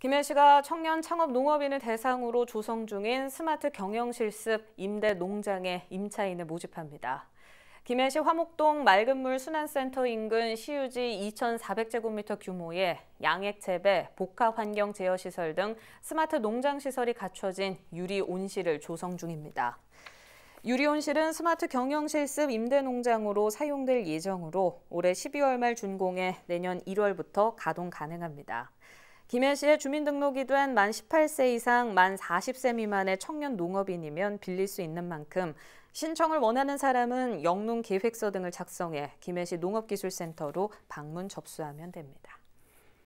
김현씨가 청년 창업 농업인을 대상으로 조성 중인 스마트 경영 실습 임대 농장에 임차인을 모집합니다. 김현씨 화목동 맑은물 순환센터 인근 시유지 2,400제곱미터 규모의 양액 재배, 복합 환경 제어 시설 등 스마트 농장 시설이 갖춰진 유리 온실을 조성 중입니다. 유리 온실은 스마트 경영 실습 임대 농장으로 사용될 예정으로 올해 12월 말 준공해 내년 1월부터 가동 가능합니다. 김해시의 주민등록이 된 만 18세 이상 만 40세 미만의 청년 농업인이면 빌릴 수 있는 만큼 신청을 원하는 사람은 영농 계획서 등을 작성해 김해시 농업기술센터로 방문 접수하면 됩니다.